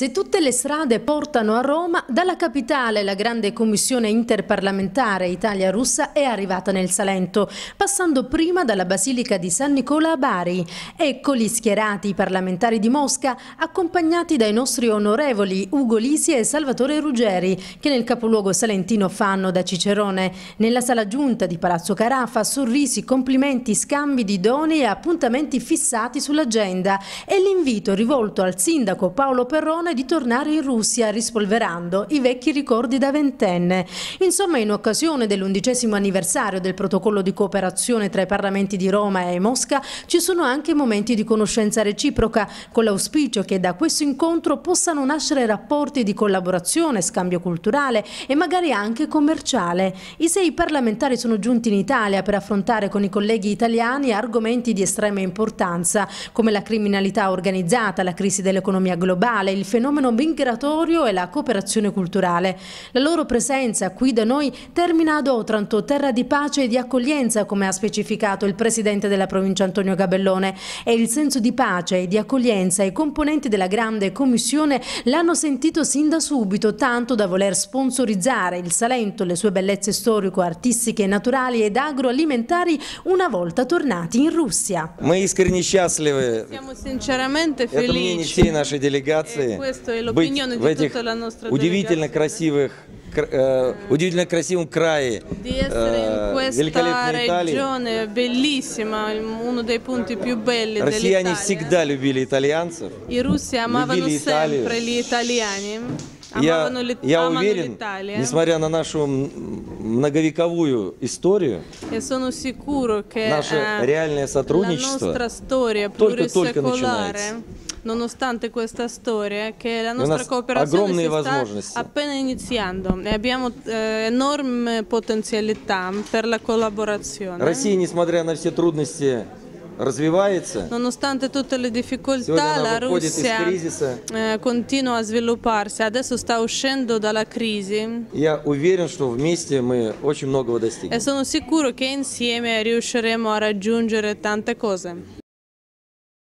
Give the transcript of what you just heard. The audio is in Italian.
Se tutte le strade portano a Roma, dalla capitale la grande commissione interparlamentare Italia-Russa è arrivata nel Salento, passando prima dalla Basilica di San Nicola a Bari. Eccoli schierati i parlamentari di Mosca, accompagnati dai nostri onorevoli Ugo Lisi e Salvatore Ruggeri, che nel capoluogo salentino fanno da Cicerone. Nella sala giunta di Palazzo Carafa, sorrisi, complimenti, scambi di doni e appuntamenti fissati sull'agenda. E l'invito rivolto al sindaco Paolo Perrone l'ambizione di tornare in Russia rispolverando i vecchi ricordi da ventenne. Insomma, in occasione dell'undicesimo anniversario del protocollo di cooperazione tra i parlamenti di Roma e Mosca ci sono anche momenti di conoscenza reciproca con l'auspicio che da questo incontro possano nascere rapporti di collaborazione, scambio culturale e magari anche commerciale. I sei parlamentari sono giunti in Italia per affrontare con i colleghi italiani argomenti di estrema importanza come la criminalità organizzata, la crisi dell'economia globale, il fenomeno fenomeno migratorio e la cooperazione culturale. La loro presenza qui da noi termina ad Otranto, terra di pace e di accoglienza, come ha specificato il presidente della provincia Antonio Gabellone. E il senso di pace e di accoglienza i componenti della grande commissione l'hanno sentito sin da subito, tanto da voler sponsorizzare il Salento, le sue bellezze storico-artistiche, naturali ed agroalimentari una volta tornati in Russia. Мы искренне счастливы. Siamo sinceramente felici. Это мнение быть в этих удивительно красивых, э, удивительно красивом крае э, великолепной Италии. Россияне всегда любили итальянцев, И любили Италию. Я, я уверен, несмотря на нашу многовековую историю, наше э, реальное сотрудничество только-только начинается. nonostante questa storia, che la nostra cooperazione si sta appena iniziando e abbiamo eh, enorme potenzialità per la collaborazione. Россия, несмотря на все трудности, развивается. Nonostante tutte le difficoltà, la Russia eh, continua a svilupparsi, adesso sta uscendo dalla crisi. Я уверен, что вместе мы очень многого достигнем. E sono sicuro che insieme riusciremo a raggiungere tante cose.